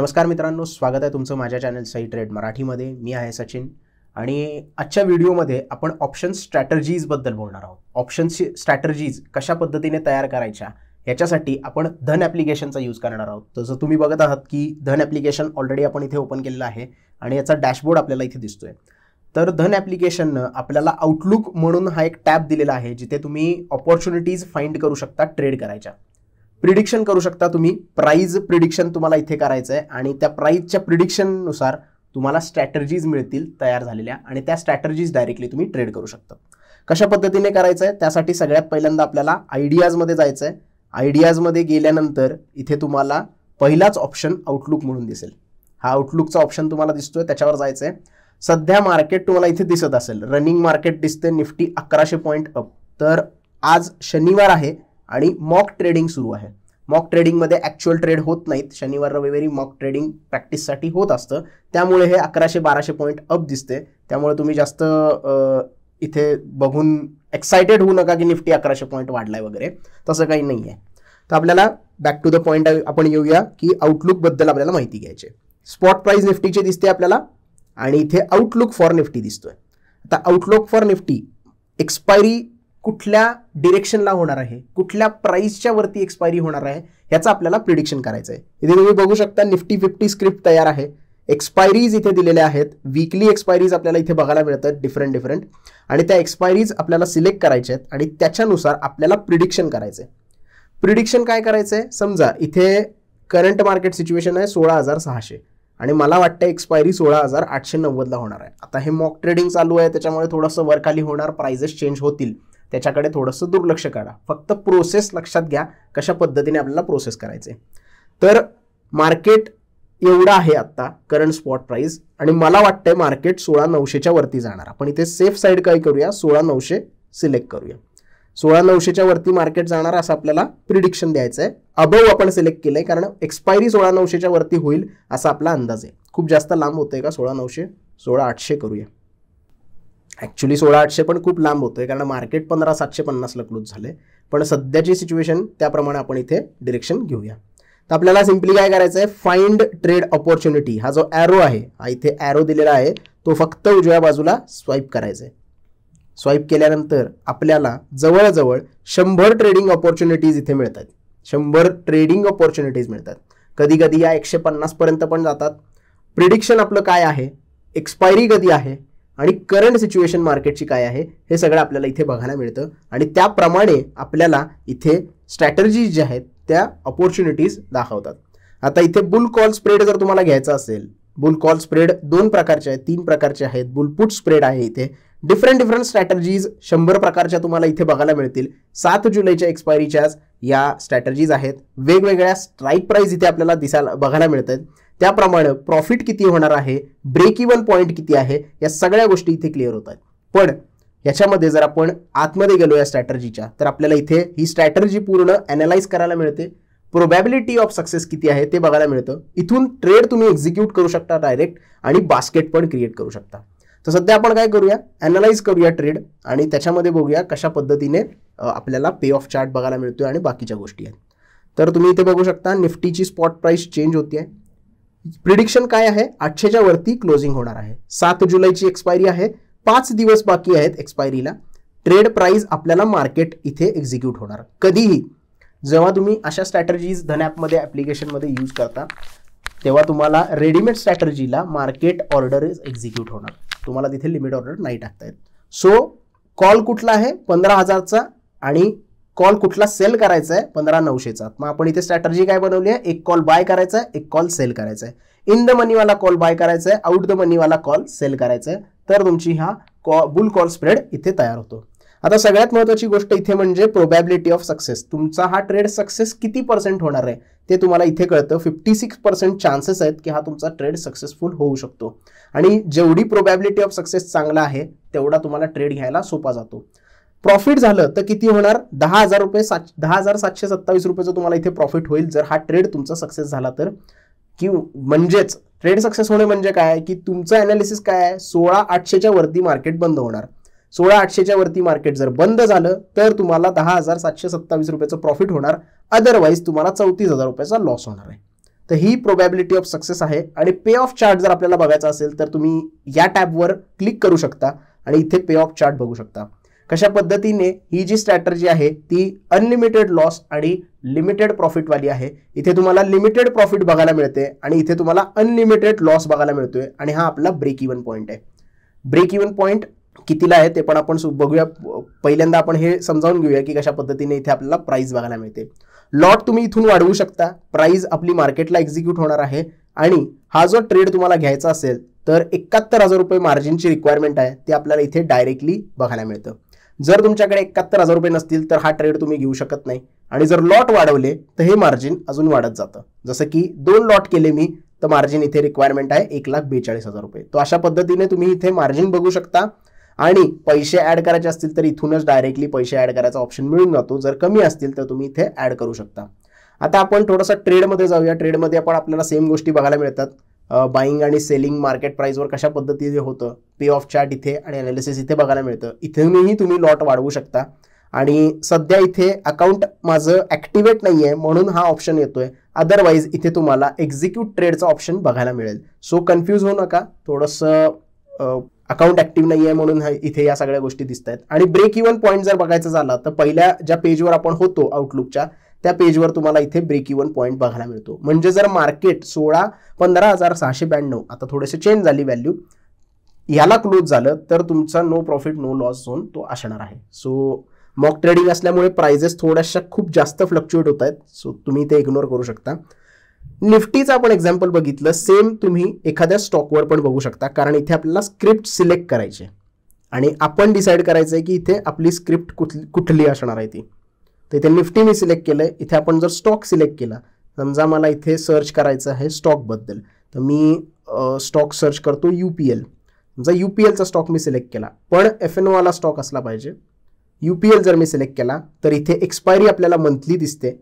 नमस्कार मित्रांनो स्वागत आहे तुमचं माझ्या चॅनल सई ट्रेड मराठीमध्ये मी आहे सचिन आणि आजच्या व्हिडिओमध्ये आपण ऑप्शन स्ट्रॅटर्जीजबद्दल बोलणार आहोत ऑप्शन स्ट्रॅटर्जीज कशा पद्धतीने तयार करायच्या याच्यासाठी आपण धन ॲप्लिकेशनचा यूज करणार आहोत जसं तुम्ही बघत आहात की धन ॲप्लिकेशन ऑलरेडी आपण इथे ओपन केलेलं आहे आणि याचा डॅशबोर्ड आपल्याला इथे दिसतोय तर धन ॲप्लिकेशननं आपल्याला आउटलुक म्हणून हा एक टॅब दिलेला आहे जिथे तुम्ही ऑपॉर्च्युनिटीज फाईंड करू शकता ट्रेड करायच्या प्रिडिक्शन करू शकता तुम्ही प्राईज प्रिडिक्शन तुम्हाला इथे करायचं आहे आणि त्या प्राईजच्या प्रिडिक्शननुसार तुम्हाला स्ट्रॅटर्जीज मिळतील तयार झालेल्या आणि त्या स्ट्रॅटर्जीज डायरेक्टली तुम्ही ट्रेड करू शकता कशा पद्धतीने करायचं आहे त्यासाठी सगळ्यात पहिल्यांदा आपल्याला आयडियाजमध्ये जायचं आहे आयडियाजमध्ये गेल्यानंतर इथे तुम्हाला पहिलाच ऑप्शन आउटलुक म्हणून दिसेल हा आउटलुकचा ऑप्शन तुम्हाला दिसतोय त्याच्यावर जायचं आहे सध्या मार्केट तुम्हाला इथे दिसत असेल रनिंग मार्केट दिसते निफ्टी अकराशे पॉईंट अप तर आज शनिवार आहे आणि मॉक ट्रेडिंग सुरू आहे मॉक ट्रेडिंगमध्ये ॲक्च्युअल ट्रेड होत नाहीत शनिवार रविवारी मॉक ट्रेडिंग प्रॅक्टिससाठी होत असतं त्यामुळे हे अकराशे बाराशे पॉईंट अप दिसते त्यामुळे तुम्ही जास्त इथे बघून एक्सायटेड होऊ नका की निफ्टी अकराशे पॉईंट वाढलाय वगैरे तसं काही नाही आहे तर आपल्याला बॅक टू द पॉईंट आपण येऊया की आउटलुकबद्दल आपल्याला माहिती घ्यायचे स्पॉट प्राईज निफ्टीचे दिसते आपल्याला आणि इथे आउटलुक फॉर निफ्टी दिसतोय आता आउटलुक फॉर निफ्टी एक्सपायरी कुठल्या डिरेक्शनला होणार आहे कुठल्या प्राईसच्या वरती एक्सपायरी होणार आहे ह्याचं आपल्याला प्रिडिक्शन करायचं आहे इथे तुम्ही बघू शकता निफ्टी फिफ्टी स्क्रिप्ट तयार आहे एक्सपायरीज इथे दिलेल्या आहेत वीकली एक्सपायरीज आपल्याला इथे बघायला मिळतात डिफरंट डिफरंट आणि त्या एक्सपायरीज आपल्याला सिलेक्ट करायच्या आहेत आणि त्याच्यानुसार आपल्याला प्रिडिक्शन करायचं आहे प्रिडिक्शन काय करायचं आहे समजा इथे करंट मार्केट सिच्युएशन आहे सोळा हजार सहाशे आणि मला वाटतं एक्सपायरी सोळा हजार आठशे नव्वदला होणार आहे आता हे मॉक ट्रेडिंग चालू आहे त्याच्यामुळे थोडंसं वर होणार प्राइजेस चेंज होतील त्याच्याकडे थोडंसं दुर्लक्ष करा फक्त प्रोसेस लक्षात घ्या कशा पद्धतीने आपल्याला प्रोसेस करायचे तर मार्केट एवढं आहे आत्ता करंट स्पॉट प्राईस आणि मला वाटतंय मार्केट सोळा नऊशेच्या वरती जाणार आपण इथे सेफ साईड काय करूया सोळा नऊशे सिलेक्ट करूया सोळा नऊशेच्या वरती मार्केट जाणार असं आपल्याला प्रिडिक्शन द्यायचं आहे अबव आपण सिलेक्ट केलंय कारण एक्सपायरी सोळा नऊशेच्या वरती होईल असा आपला अंदाज आहे खूप जास्त लांब होतंय का सोळा नऊशे सोळा आठशे करूया ॲक्च्युली सोळा आठशे पण खूप लांब होतोय आहे कारण मार्केट पंधरा सातशे पन्नासला क्लोज झाले पण सध्याची सिच्युएशन त्याप्रमाणे आपण इथे डिरेक्शन घेऊया तर आपल्याला सिम्पली काय करायचं आहे फाइंड ट्रेड ऑपॉर्च्युनिटी हा जो ॲरो आहे हा इथे ॲरो दिलेला आहे तो फक्त उजव्या बाजूला स्वाईप करायचा आहे स्वाईप केल्यानंतर आपल्याला जवळजवळ शंभर ट्रेडिंग ऑपॉर्च्युनिटीज इथे मिळतात शंभर ट्रेडिंग ऑपॉर्च्युनिटीज मिळतात कधी कधी या एकशे पन्नासपर्यंत पण जातात प्रिडिक्शन आपलं काय आहे एक्सपायरी कधी आहे आणि करंट सिच्युएशन मार्केटची काय आहे हे सगळं आपल्याला इथे बघायला मिळतं आणि त्याप्रमाणे आपल्याला इथे स्ट्रॅटर्जी ज्या आहेत त्या ऑपॉर्च्युनिटीज दाखवतात आता इथे बुल कॉल स्प्रेड जर तुम्हाला घ्यायचा असेल बुल कॉल स्प्रेड दोन प्रकारचे आहेत तीन प्रकारचे आहेत बुलपुट स्प्रेड आहे इथे डिफरंट डिफरंट स्ट्रॅटर्जीज शंभर प्रकारच्या तुम्हाला इथे बघायला मिळतील सात जुलैच्या एक्सपायरीच्याच या स्ट्रॅटर्जीज आहेत वेगवेगळ्या स्ट्राईक प्राईज इथे आपल्याला दिसायला बघायला मिळत आहेत त्याप्रमाणे प्रॉफिट किती होणार आहे ब्रेक इवन पॉईंट किती आहे या सगळ्या गोष्टी इथे क्लिअर होत आहेत पण याच्यामध्ये जर आपण आतमध्ये गेलो या स्ट्रॅटर्जीच्या तर आपल्याला इथे ही स्ट्रॅटर्जी पूर्ण ॲनालाइज करायला मिळते प्रोबॅबिलिटी ऑफ सक्सेस किती आहे ते बघायला मिळतं इथून ट्रेड तुम्ही एक्झिक्यूट करू शकता डायरेक्ट आणि बास्केट पण क्रिएट करू शकता तर सध्या आपण काय करूया अनालाइज करूया ट्रेड आणि त्याच्यामध्ये बघूया कशा पद्धतीने आपल्याला पे ऑफ चार्ट बघायला मिळतोय आणि बाकीच्या गोष्टी आहेत तर तुम्ही इथे बघू शकता निफ्टीची स्पॉट प्राईस चेंज होती आहे प्रिडिक्शन काय आहे आठशेच्या वरती क्लोजिंग होणार आहे सात जुलैची एक्सपायरी आहे पाच दिवस बाकी आहेत एक्सपायरीला ट्रेड प्राईज आपल्याला मार्केट इथे एक्झिक्यूट होणार कधीही जेव्हा तुम्ही अशा स्ट्रॅटर्जीज धन ॲपमध्ये ॲप्लिकेशनमध्ये यूज करता तेव्हा तुम्हाला रेडीमेड स्ट्रॅटर्जीला मार्केट ऑर्डर इज एक्झिक्यूट होणार तुम्हाला तिथे लिमिट ऑर्डर नाही टाकता येत सो कॉल कुठला आहे पंधरा हजारचा आणि कॉल कुठला सेल करायचा आहे पंधरा नऊशेचा मग आपण इथे स्ट्रॅटर्जी काय बनवली आहे एक कॉल बाय करायचा आहे एक कॉल सेल करायचा आहे इन द मनीवाला कॉल बाय करायचा आहे आउट द मनीवाला कॉल सेल करायचा आहे तर तुमची हा कॉ बुल कॉल स्प्रेड इथे तयार होतो आता सगळ्यात महत्वाची गोष्ट इथे म्हणजे प्रोबॅबिलिटी ऑफ सक्सेस तुमचा हा ट्रेड सक्सेस किती पर्सेंट होणार आहे ते तुम्हाला इथे कळतं फिफ्टी सिक्स पर्सेंट चान्सेस आहेत की हा तुमचा ट्रेड सक्सेसफुल होऊ शकतो आणि जेवढी प्रोबॅबिलिटी ऑफ सक्सेस चांगला आहे तेवढा तुम्हाला ट्रेड घ्यायला सोपा जातो प्रॉफिट झालं तर किती होणार दहा हजार रुपये सात दहा हजार सातशे सत्तावीस रुपयेचं तुम्हाला इथे प्रॉफिट होईल जर हा ट्रेड तुमचा सक्सेस झाला तर की म्हणजेच ट्रेड सक्सेस होणे म्हणजे काय की तुमचं अनालिसिस काय आहे सोळा आठशेच्या वरती मार्केट बंद होणार सोळा आठशेच्या वरती मार्केट जर बंद झालं तर तुम्हाला दहा हजार सातशे सत्तावीस रुपयाचं प्रॉफिट होणार अदरवाईज तुम्हाला चौतीस हजार रुपयाचा लॉस होणार आहे तर ही प्रोबॅबिलिटी ऑफ सक्सेस आहे आणि पे ऑफ चार्ट जर आपल्याला बघायचा असेल तर तुम्ही या टॅबवर क्लिक करू शकता आणि इथे पे ऑफ चार्ट बघू शकता कशा पद्धतीने ही जी स्ट्रॅटर्जी आहे ती अनलिमिटेड लॉस आणि लिमिटेड प्रॉफिटवाली आहे इथे तुम्हाला लिमिटेड प्रॉफिट बघायला मिळते आणि इथे तुम्हाला अनलिमिटेड लॉस बघायला मिळतोय आणि हा आपला ब्रेक इव्हन पॉईंट आहे ब्रेक इव्हन पॉईंट कितीला आहे ते पण आपण बघूया पहिल्यांदा आपण हे समजावून घेऊया की कशा पद्धतीने इथे आपल्याला प्राईज बघायला मिळते लॉट तुम्ही इथून वाढवू शकता प्राईज आपली मार्केटला एक्झिक्यूट होणार आहे आणि हा जो ट्रेड तुम्हाला घ्यायचा असेल तर एकाहत्तर हजार रुपये मार्जिनची रिक्वायरमेंट आहे ते आपल्याला इथे डायरेक्टली बघायला मिळतं जर तुमच्याकडे एकाहत्तर हजार रुपये नसतील तर हा ट्रेड तुम्ही घेऊ शकत नाही आणि जर लॉट वाढवले तर हे मार्जिन अजून वाढत जातं जसं की दोन लॉट केले मी तर मार्जिन इथे रिक्वायरमेंट आहे एक लाख बेचाळीस हजार रुपये तो अशा पद्धतीने तुम्ही इथे मार्जिन बघू शकता आणि पैसे ॲड करायचे असतील तर इथूनच डायरेक्टली पैसे ॲड करायचा ऑप्शन मिळून जातो जर कमी असतील तर तुम्ही इथे ॲड करू शकता आता आपण थोडंसं ट्रेडमध्ये जाऊया ट्रेडमध्ये आपण आपल्याला सेम गोष्टी बघायला मिळतात बाईंग आणि सेलिंग मार्केट प्राईसवर कशा पद्धतीने होतं पे ऑफ चार्ट इथे आणि ॲनालिसिस इथे बघायला मिळतं इथूनही तुम्ही लॉट वाढवू शकता आणि सध्या इथे अकाउंट माझं ॲक्टिवेट नाही आहे म्हणून हा ऑप्शन येतोय अदरवाईज इथे तुम्हाला एक्झिक्यूट ट्रेडचा ऑप्शन बघायला मिळेल सो कन्फ्यूज होऊ नका थोडंसं अकाउंट ऍक्टिव्ह नाही आहे म्हणून इथे या सगळ्या गोष्टी दिसत आहेत आणि ब्रेक इव्हन पॉईंट जर बघायचा झाला तर पहिल्या ज्या पेजवर आपण होतो आउटलुकच्या त्या पेजवर तुम्हाला इथे ब्रेक इव्हन पॉईंट बघायला मिळतो म्हणजे जर मार्केट सोळा पंधरा हजार सहाशे ब्याण्णव आता थोडेसे चेंज झाली व्हॅल्यू याला क्लोज झालं तर तुमचा no profit no loss zone तो असणार आहे सो मॉक ट्रेडिंग असल्यामुळे प्राइजेस थोड्याशा खूप जास्त फ्लक्च्युएट होत आहेत सो तुम्ही ते इग्नोर करू शकता निफ्टीचा आपण एक्झाम्पल बघितलं सेम तुम्ही एखाद्या स्टॉकवर पण बघू शकता कारण इथे आपल्याला स्क्रिप्ट सिलेक्ट करायची आणि आपण डिसाईड करायचं आहे की इथे आपली स्क्रिप्ट कुठली कुठली असणार आहे ती तर इथे निफ्टी मी सिलेक्ट केलं आहे इथे आपण जर स्टॉक सिलेक्ट केला समजा मला इथे सर्च करायचं आहे स्टॉकबद्दल तर मी स्टॉक सर्च करतो यू पी एल समजा यू पी एलचा स्टॉक मी सिलेक्ट केला पण एफ एन स्टॉक असला पाहिजे यू पी एल जर मी सिलेक्ट केला तर इथे एक्सपायरी आपल्याला मंथली दिसते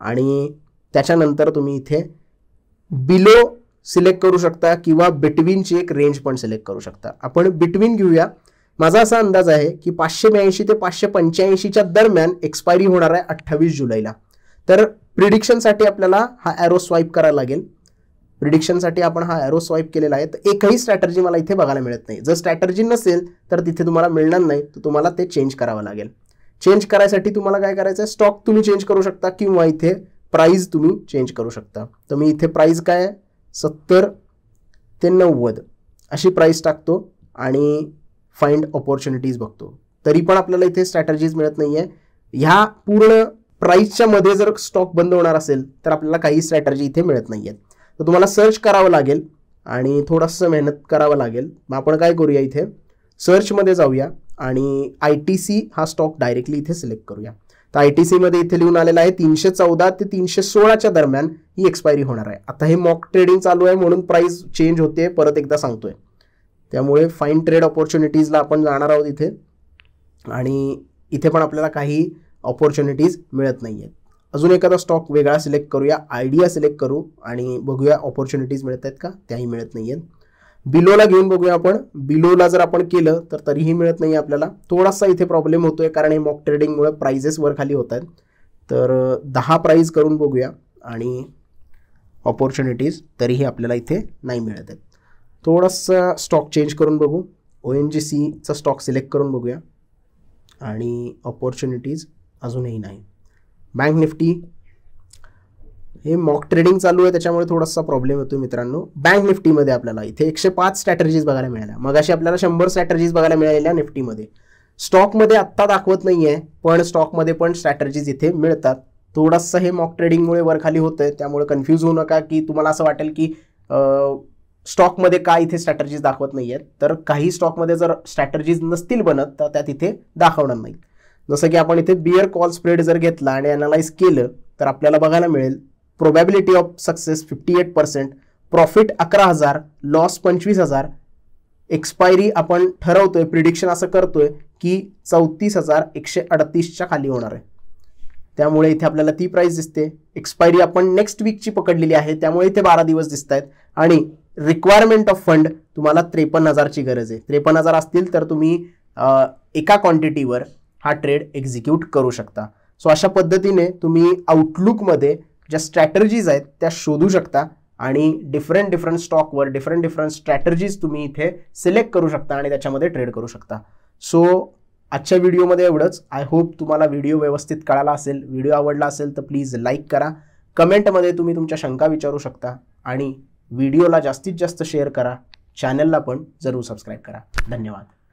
आणि त्याच्यानंतर तुम्ही इथे बिलो सिलेक्ट करू शकता किंवा बिटवीनची एक रेंज पण सिलेक्ट करू शकता आपण बिटवीन घेऊया माझा असा अंदाज आहे की पाचशे ब्याऐंशी ते पाचशे पंच्याऐंशीच्या दरम्यान एक्सपायरी होणार आहे अठ्ठावीस जुलैला तर प्रिडिक्शनसाठी आपल्याला हा ॲरो स्वाईप करायला लागेल प्रिडिक्शनसाठी आपण हा ॲरो स्वाईप केलेला आहे तर एकही स्ट्रॅटर्जी मला इथे बघायला मिळत नाही जर स्ट्रॅटर्जी नसेल तर तिथे तुम्हाला मिळणार नाही तर तुम्हाला ते चेंज करावं लागेल चेंज करायसाठी तुम्हाला काय करायचं आहे स्टॉक तुम्ही चेंज करू शकता किंवा इथे प्राईज तुम्ही चेंज करू शकता तर मी इथे प्राईज काय सत्तर ते नव्वद अशी प्राईस टाकतो आणि फाइंड ऑपॉर्च्युनिटीज बघतो तरी पण आपल्याला इथे स्ट्रॅटर्जीज मिळत नाही आहे ह्या पूर्ण प्राईसच्या मध्ये जर स्टॉक बंद होणार असेल तर आपल्याला काही स्ट्रॅटर्जी इथे मिळत नाही आहेत तर तुम्हाला सर्च करावं लागेल आणि थोडंसं मेहनत करावं लागेल मग आपण काय करूया इथे सर्चमध्ये जाऊया आणि आय टी सी हा स्टॉक डायरेक्टली इथे सिलेक्ट करूया तर आय टी सीमध्ये इथे लिहून आलेलं आहे तीनशे चौदा ते तीनशे सोळाच्या दरम्यान ही एक्सपायरी होणार आहे आता हे मॉक ट्रेडिंग चालू आहे म्हणून प्राईस चेंज होते परत एकदा सांगतोय त्यामुळे फाईन ट्रेड ऑपॉर्च्युनिटीजला आपण जाणार आहोत इथे आणि इथे पण आपल्याला काही ऑपॉर्च्युनिटीज मिळत नाही आहेत अजून एखादा स्टॉक वेगळा सिलेक्ट करूया आयडिया सिलेक्ट करू आणि बघूया ऑपॉर्च्युनिटीज मिळत आहेत का त्याही मिळत नाही आहेत बिलोला घेऊन बघूया आपण बिलोला जर आपण केलं तर तरीही मिळत नाही आपल्याला थोडासा इथे प्रॉब्लेम होतोय कारण हे मॉक ट्रेडिंगमुळे प्राइजेस वर खाली होत आहेत तर दहा प्राईज करून बघूया आणि ऑपॉर्च्युनिटीज तरीही आपल्याला इथे नाही मिळत आहेत थोडासा स्टॉक चेंज करून बघू ओ एन जी सीचा स्टॉक सिलेक्ट करून बघूया आणि ऑपॉर्च्युनिटीज अजूनही नाही बँक निफ्टी हे मॉक ट्रेडिंग चालू आहे त्याच्यामुळे थोडासा प्रॉब्लेम येतो मित्रांनो बँक निफ्टीमध्ये आपल्याला इथे एकशे पाच स्ट्रॅटर्जीज बघायला मिळाल्या मग अशी आपल्याला शंभर स्ट्रॅटर्जीज बघायला मिळालेल्या निफ्टीमध्ये स्टॉकमध्ये आत्ता दाखवत नाही आहे पण स्टॉकमध्ये पण स्ट्रॅटर्जीज इथे मिळतात थोडंसं हे मॉक ट्रेडिंगमुळे वरखाली होतं आहे त्यामुळे कन्फ्यूज होऊ नका की तुम्हाला असं वाटेल की स्टॉकमध्ये काय इथे स्ट्रॅटर्जीज दाखवत नाही आहेत तर काही स्टॉकमध्ये जर स्ट्रॅटर्जीज नसतील बनत तर त्या तिथे दाखवणार नाही जसं की आपण इथे बियर कॉल स्प्रेड जर घेतला आणि अनालाइज केलं तर आपल्याला बघायला मिळेल probability of success fifty eight percent profit अकरा हजार लॉस पंचवीस हजार एक्सपायरी आपण ठरवतोय प्रिडिक्शन असं करतोय की चौतीस हजार एकशे अडतीसच्या खाली होणार आहे त्यामुळे इथे आपल्याला ती प्राईस दिसते एक्सपायरी आपण नेक्स्ट वीकची पकडलेली आहे त्यामुळे इथे बारा दिवस दिसत आहेत आणि रिक्वायरमेंट ऑफ फंड तुम्हाला त्रेपन्न हजारची गरज आहे त्रेपन्न हजार असतील तर तुम्ही एका क्वांटिटीवर हा ट्रेड एक्झिक्यूट करू शकता सो अशा पद्धतीने तुम्ही आउटलुकमध्ये ज्या स्ट्रॅटर्जीज आहेत त्या शोधू शकता आणि डिफरंट डिफरंट स्टॉकवर डिफरंट डिफरंट स्ट्रॅटर्जीज तुम्ही इथे सिलेक्ट करू शकता आणि त्याच्यामध्ये ट्रेड करू शकता सो आजच्या व्हिडिओमध्ये एवढंच आय होप तुम्हाला व्हिडिओ व्यवस्थित कळाला असेल व्हिडिओ आवडला असेल तर प्लीज लाईक करा कमेंटमध्ये तुम्ही तुमच्या शंका विचारू शकता आणि व्हिडिओला जास्तीत जास्त शेअर करा चॅनलला पण जरूर सबस्क्राईब करा धन्यवाद